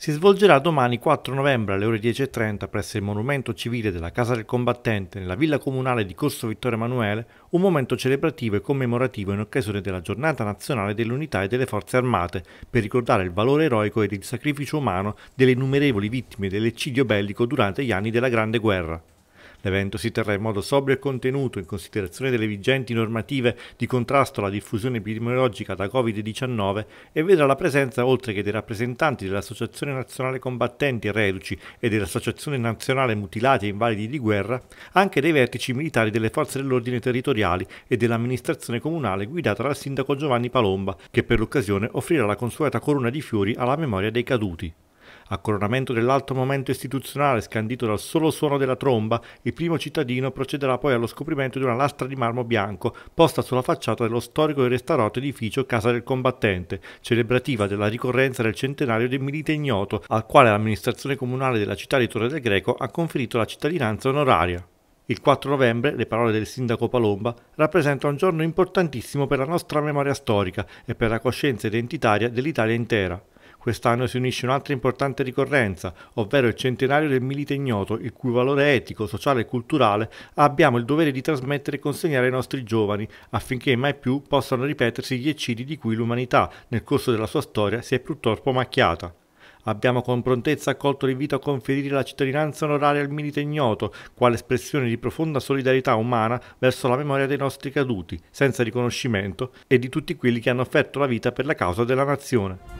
si svolgerà domani 4 novembre alle ore 10.30 presso il Monumento Civile della Casa del Combattente nella Villa Comunale di Corso Vittorio Emanuele un momento celebrativo e commemorativo in occasione della Giornata Nazionale dell'Unità e delle Forze Armate per ricordare il valore eroico ed il sacrificio umano delle innumerevoli vittime dell'eccidio bellico durante gli anni della Grande Guerra. L'evento si terrà in modo sobrio e contenuto in considerazione delle vigenti normative di contrasto alla diffusione epidemiologica da Covid-19 e vedrà la presenza oltre che dei rappresentanti dell'Associazione Nazionale Combattenti e Reduci e dell'Associazione Nazionale Mutilati e Invalidi di Guerra, anche dei vertici militari delle forze dell'ordine territoriali e dell'amministrazione comunale guidata dal sindaco Giovanni Palomba, che per l'occasione offrirà la consueta corona di fiori alla memoria dei caduti. A coronamento dell'alto momento istituzionale scandito dal solo suono della tromba, il primo cittadino procederà poi allo scoprimento di una lastra di marmo bianco posta sulla facciata dello storico e restaurato edificio Casa del Combattente, celebrativa della ricorrenza del centenario del milite ignoto, al quale l'amministrazione comunale della città di Torre del Greco ha conferito la cittadinanza onoraria. Il 4 novembre, le parole del sindaco Palomba, rappresenta un giorno importantissimo per la nostra memoria storica e per la coscienza identitaria dell'Italia intera. Quest'anno si unisce un'altra importante ricorrenza, ovvero il centenario del Milite Ignoto, il cui valore etico, sociale e culturale abbiamo il dovere di trasmettere e consegnare ai nostri giovani, affinché mai più possano ripetersi gli eccidi di cui l'umanità, nel corso della sua storia, si è purtroppo macchiata. Abbiamo con prontezza accolto l'invito a conferire la cittadinanza onoraria al milite ignoto, quale espressione di profonda solidarietà umana verso la memoria dei nostri caduti, senza riconoscimento, e di tutti quelli che hanno offerto la vita per la causa della nazione.